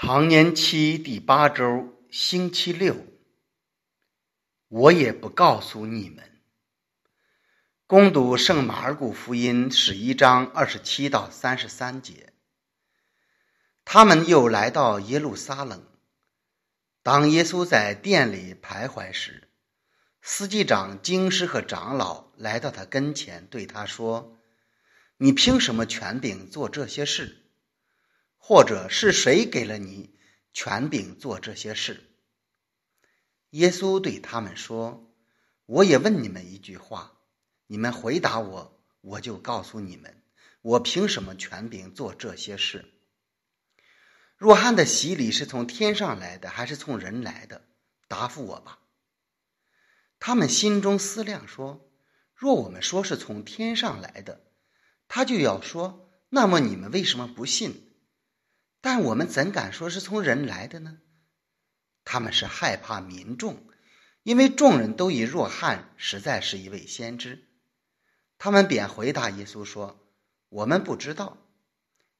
常年期第八周，星期六，我也不告诉你们。攻读《圣马尔谷福音》十一章二十七到三十三节。他们又来到耶路撒冷。当耶稣在店里徘徊时，司祭长、经师和长老来到他跟前，对他说：“你凭什么权柄做这些事？”或者是谁给了你权柄做这些事？耶稣对他们说：“我也问你们一句话，你们回答我，我就告诉你们，我凭什么权柄做这些事？若翰的洗礼是从天上来的，还是从人来的？答复我吧。”他们心中思量说：“若我们说是从天上来的，他就要说，那么你们为什么不信？”但我们怎敢说是从人来的呢？他们是害怕民众，因为众人都以弱汉，实在是一位先知。他们便回答耶稣说：“我们不知道。”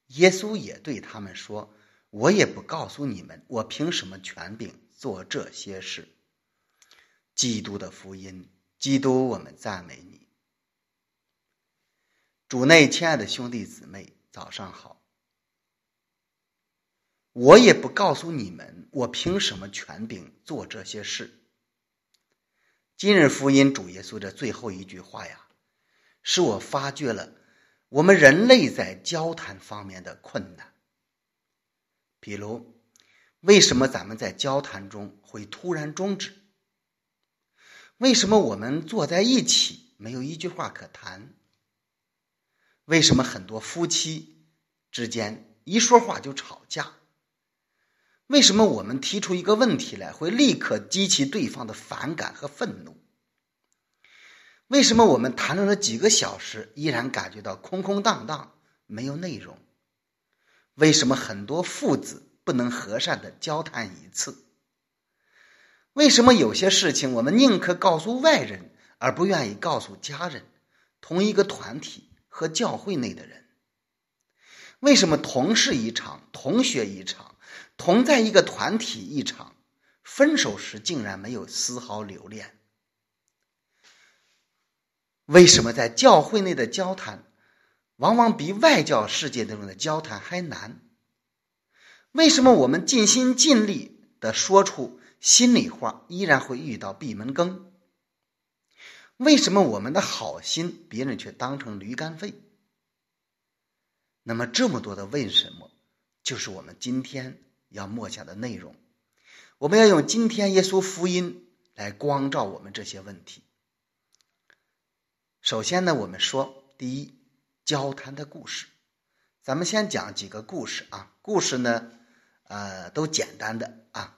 耶稣也对他们说：“我也不告诉你们，我凭什么权柄做这些事？”基督的福音，基督，我们赞美你，主内亲爱的兄弟姊妹，早上好。我也不告诉你们，我凭什么权柄做这些事？今日福音主耶稣的最后一句话呀，是我发觉了我们人类在交谈方面的困难。比如，为什么咱们在交谈中会突然终止？为什么我们坐在一起没有一句话可谈？为什么很多夫妻之间一说话就吵架？为什么我们提出一个问题来，会立刻激起对方的反感和愤怒？为什么我们谈论了几个小时，依然感觉到空空荡荡，没有内容？为什么很多父子不能和善的交谈一次？为什么有些事情我们宁可告诉外人，而不愿意告诉家人、同一个团体和教会内的人？为什么同事一场，同学一场？同在一个团体一场，分手时竟然没有丝毫留恋。为什么在教会内的交谈，往往比外教世界中的交谈还难？为什么我们尽心尽力的说出心里话，依然会遇到闭门羹？为什么我们的好心，别人却当成驴肝肺？那么这么多的为什么，就是我们今天。要默想的内容，我们要用今天耶稣福音来光照我们这些问题。首先呢，我们说第一，交谈的故事。咱们先讲几个故事啊，故事呢，呃，都简单的啊。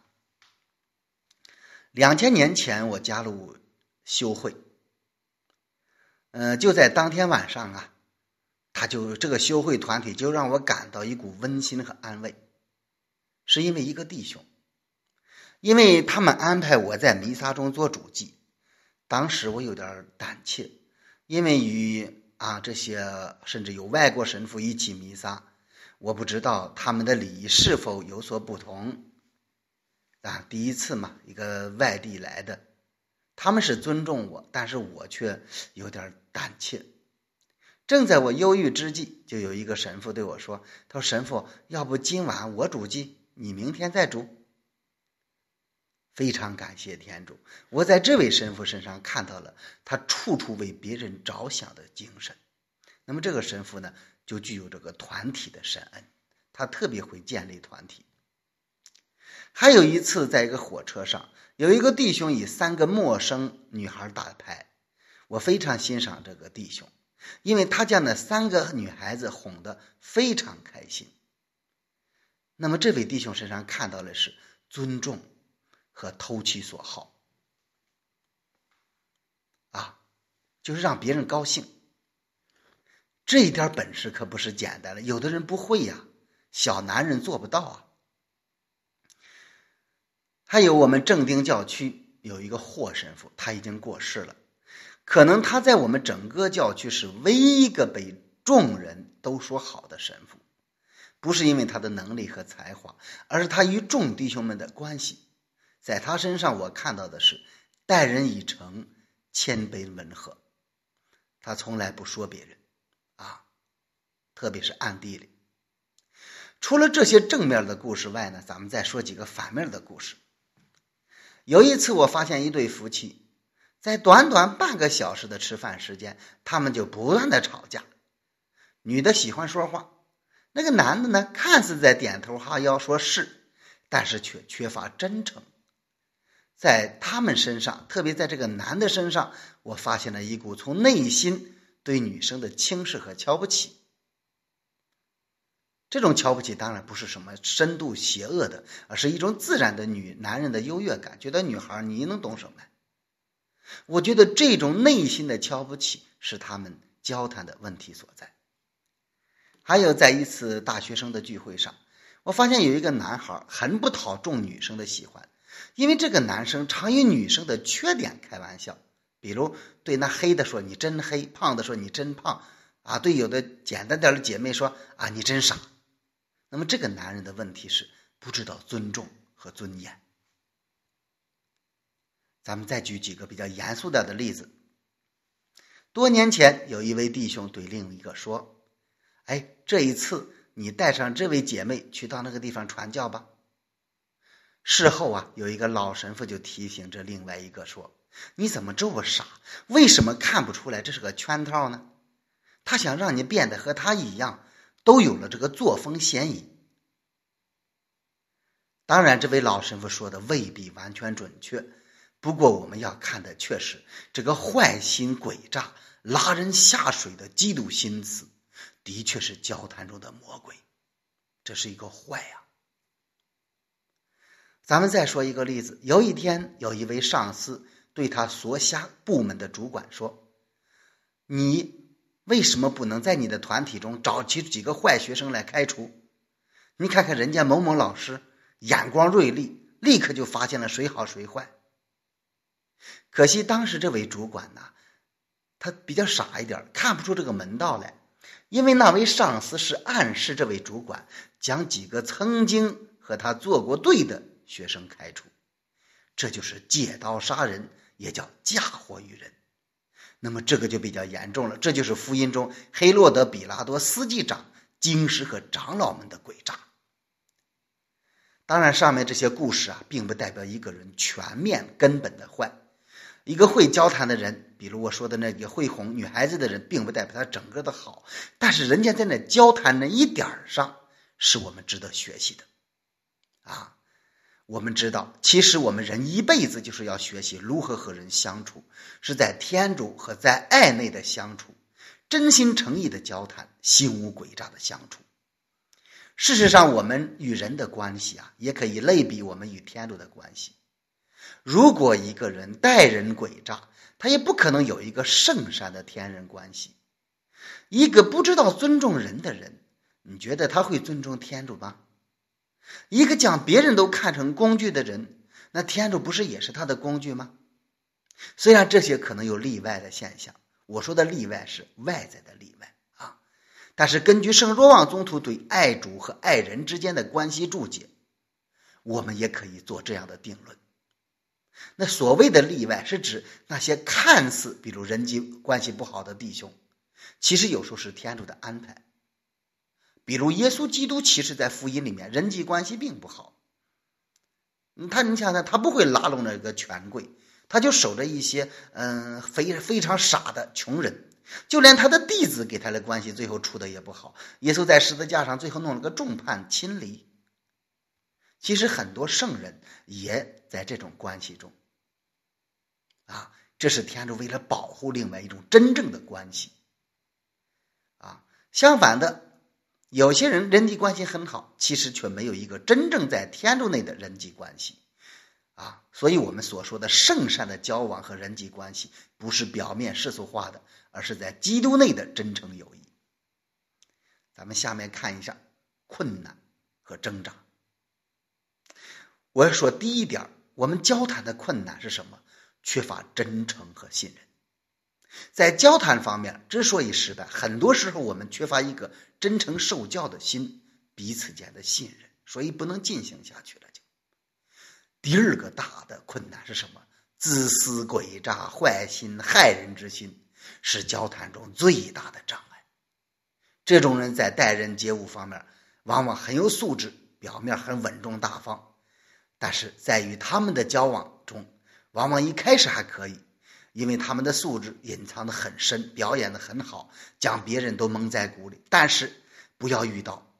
两千年前我加入修会，嗯，就在当天晚上啊，他就这个修会团体就让我感到一股温馨和安慰。是因为一个弟兄，因为他们安排我在弥撒中做主祭，当时我有点胆怯，因为与啊这些甚至有外国神父一起弥撒，我不知道他们的礼仪是否有所不同。啊，第一次嘛，一个外地来的，他们是尊重我，但是我却有点胆怯。正在我忧郁之际，就有一个神父对我说：“他说神父，要不今晚我主祭。”你明天再煮。非常感谢天主，我在这位神父身上看到了他处处为别人着想的精神。那么这个神父呢，就具有这个团体的神恩，他特别会建立团体。还有一次，在一个火车上，有一个弟兄与三个陌生女孩打牌，我非常欣赏这个弟兄，因为他将那三个女孩子哄得非常开心。那么，这位弟兄身上看到的是尊重和投其所好啊，就是让别人高兴。这一点本事可不是简单的，有的人不会呀，小男人做不到啊。还有，我们正定教区有一个霍神父，他已经过世了，可能他在我们整个教区是唯一一个被众人都说好的神父。不是因为他的能力和才华，而是他与众弟兄们的关系。在他身上，我看到的是待人以诚、谦卑温和。他从来不说别人啊，特别是暗地里。除了这些正面的故事外呢，咱们再说几个反面的故事。有一次，我发现一对夫妻在短短半个小时的吃饭时间，他们就不断的吵架。女的喜欢说话。那个男的呢，看似在点头哈腰，说是，但是却缺乏真诚。在他们身上，特别在这个男的身上，我发现了一股从内心对女生的轻视和瞧不起。这种瞧不起当然不是什么深度邪恶的，而是一种自然的女男人的优越感，觉得女孩你能懂什么？我觉得这种内心的瞧不起是他们交谈的问题所在。还有在一次大学生的聚会上，我发现有一个男孩很不讨众女生的喜欢，因为这个男生常以女生的缺点开玩笑，比如对那黑的说你真黑，胖的说你真胖，啊对有的简单点的姐妹说啊你真傻。那么这个男人的问题是不知道尊重和尊严。咱们再举几个比较严肃点的例子。多年前有一位弟兄对另一个说。哎，这一次你带上这位姐妹去到那个地方传教吧。事后啊，有一个老神父就提醒这另外一个说：“你怎么这么傻？为什么看不出来这是个圈套呢？他想让你变得和他一样，都有了这个作风嫌疑。”当然，这位老神父说的未必完全准确，不过我们要看的却是这个坏心诡诈、拉人下水的嫉妒心思。的确是交谈中的魔鬼，这是一个坏呀。咱们再说一个例子：有一天，有一位上司对他所辖部门的主管说：“你为什么不能在你的团体中找几几个坏学生来开除？你看看人家某某老师眼光锐利，立刻就发现了谁好谁坏。可惜当时这位主管呐，他比较傻一点，看不出这个门道来。”因为那位上司是暗示这位主管将几个曾经和他做过对的学生开除，这就是借刀杀人，也叫嫁祸于人。那么这个就比较严重了，这就是福音中黑洛德比拉多司祭长、经师和长老们的诡诈。当然，上面这些故事啊，并不代表一个人全面根本的坏。一个会交谈的人，比如我说的那个会哄女孩子的人，并不代表他整个的好，但是人家在那交谈那一点上，是我们值得学习的，啊，我们知道，其实我们人一辈子就是要学习如何和人相处，是在天主和在爱内的相处，真心诚意的交谈，心无诡诈的相处。事实上，我们与人的关系啊，也可以类比我们与天主的关系。如果一个人待人诡诈，他也不可能有一个圣善的天人关系。一个不知道尊重人的人，你觉得他会尊重天主吗？一个将别人都看成工具的人，那天主不是也是他的工具吗？虽然这些可能有例外的现象，我说的例外是外在的例外啊。但是根据圣若望宗徒对爱主和爱人之间的关系注解，我们也可以做这样的定论。那所谓的例外，是指那些看似比如人际关系不好的弟兄，其实有时候是天主的安排。比如耶稣基督，其实，在福音里面，人际关系并不好。他，你想想，他不会拉拢那个权贵，他就守着一些嗯非非常傻的穷人。就连他的弟子给他的关系，最后处的也不好。耶稣在十字架上，最后弄了个众叛亲离。其实很多圣人也在这种关系中，啊，这是天主为了保护另外一种真正的关系，啊，相反的，有些人人际关系很好，其实却没有一个真正在天主内的人际关系，啊，所以我们所说的圣善的交往和人际关系，不是表面世俗化的，而是在基督内的真诚友谊。咱们下面看一下困难和挣扎。我要说第一点，我们交谈的困难是什么？缺乏真诚和信任。在交谈方面之所以失败，很多时候我们缺乏一个真诚受教的心，彼此间的信任，所以不能进行下去了。就第二个大的困难是什么？自私、诡诈、坏心、害人之心是交谈中最大的障碍。这种人在待人接物方面往往很有素质，表面很稳重大方。但是在与他们的交往中，往往一开始还可以，因为他们的素质隐藏的很深，表演的很好，将别人都蒙在鼓里。但是不要遇到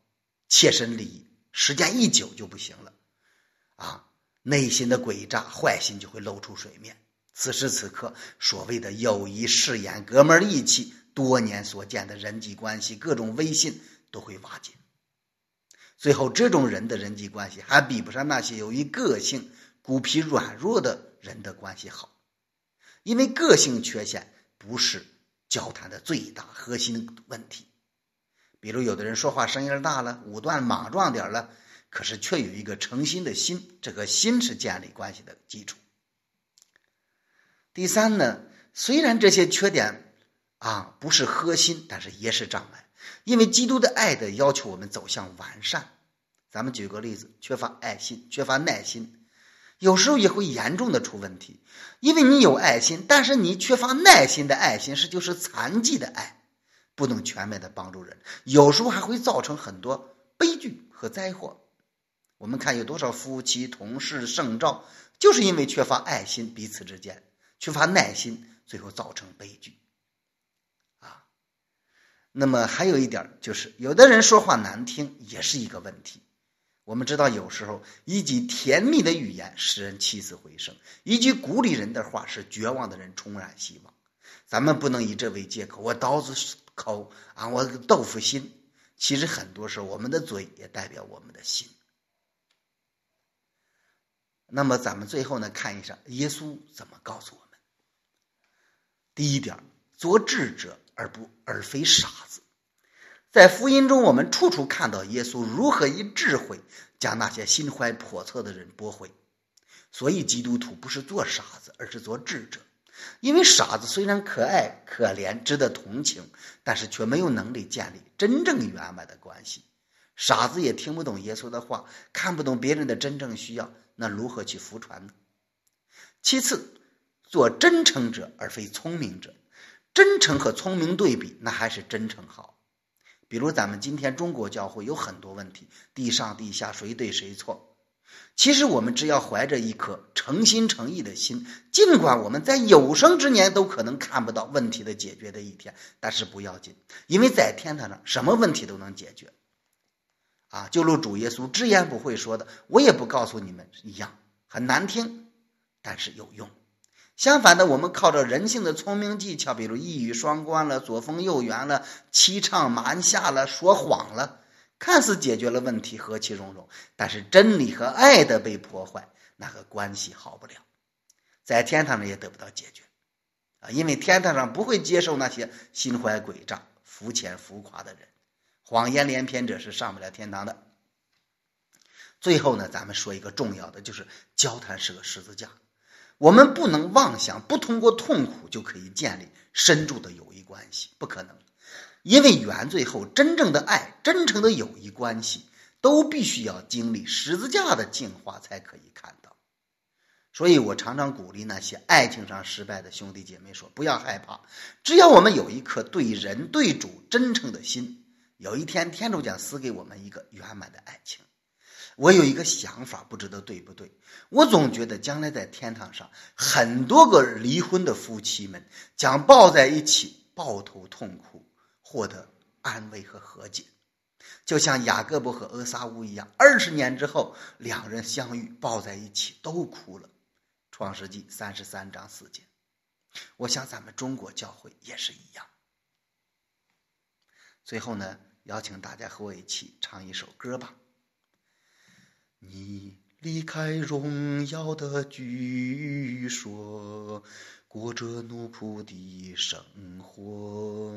切身利益，时间一久就不行了，啊，内心的诡诈坏心就会露出水面。此时此刻，所谓的友谊誓言、哥们义气，多年所建的人际关系、各种威信都会瓦解。最后，这种人的人际关系还比不上那些由于个性孤僻软弱的人的关系好，因为个性缺陷不是交谈的最大核心问题。比如，有的人说话声音大了、武断、莽撞点了，可是却有一个诚心的心，这个心是建立关系的基础。第三呢，虽然这些缺点啊不是核心，但是也是障碍。因为基督的爱的要求我们走向完善。咱们举个例子，缺乏爱心、缺乏耐心，有时候也会严重的出问题。因为你有爱心，但是你缺乏耐心的爱心是就是残疾的爱，不能全面的帮助人，有时候还会造成很多悲剧和灾祸。我们看有多少夫妻同事、圣兆，就是因为缺乏爱心彼此之间，缺乏耐心，最后造成悲剧。那么还有一点就是，有的人说话难听也是一个问题。我们知道，有时候一句甜蜜的语言使人起死回生，一句鼓励人的话使绝望的人重燃希望。咱们不能以这为借口，我刀子口啊，我豆腐心。其实很多时候，我们的嘴也代表我们的心。那么咱们最后呢，看一下耶稣怎么告诉我们。第一点，做智者。而不而非傻子，在福音中，我们处处看到耶稣如何以智慧将那些心怀叵测的人驳回。所以，基督徒不是做傻子，而是做智者。因为傻子虽然可爱、可怜、值得同情，但是却没有能力建立真正圆满的关系。傻子也听不懂耶稣的话，看不懂别人的真正需要，那如何去服传呢？其次，做真诚者而非聪明者。真诚和聪明对比，那还是真诚好。比如咱们今天中国教会有很多问题，地上地下谁对谁错？其实我们只要怀着一颗诚心诚意的心，尽管我们在有生之年都可能看不到问题的解决的一天，但是不要紧，因为在天堂上什么问题都能解决。啊，就如主耶稣直言不讳说的：“我也不告诉你们一样，很难听，但是有用。”相反的，我们靠着人性的聪明技巧，比如一语双关了、左峰右圆了、欺唱瞒下了、说谎了，看似解决了问题，和其融融，但是真理和爱的被破坏，那个关系好不了，在天堂上也得不到解决啊！因为天堂上不会接受那些心怀诡诈、浮浅浮夸的人，谎言连篇者是上不了天堂的。最后呢，咱们说一个重要的，就是交谈是个十字架。我们不能妄想不通过痛苦就可以建立深度的友谊关系，不可能，因为原罪后真正的爱、真诚的友谊关系都必须要经历十字架的净化才可以看到。所以我常常鼓励那些爱情上失败的兄弟姐妹说：“不要害怕，只要我们有一颗对人对主真诚的心，有一天天主将赐给我们一个圆满的爱情。”我有一个想法，不知道对不对。我总觉得将来在天堂上，很多个离婚的夫妻们将抱在一起，抱头痛哭，获得安慰和和解，就像雅各布和俄萨乌一样。二十年之后，两人相遇，抱在一起，都哭了。创世纪三十三章四节。我想咱们中国教会也是一样。最后呢，邀请大家和我一起唱一首歌吧。你离开荣耀的居所，过着奴仆的生活。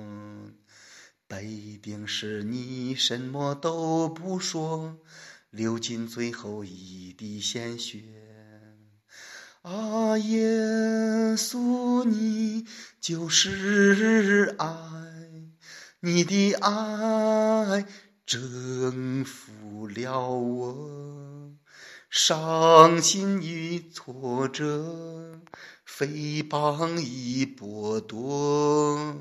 北定是你什么都不说，流尽最后一滴鲜血。啊，耶稣，你就是爱，你的爱。征服了我，伤心与挫折，诽谤与剥夺。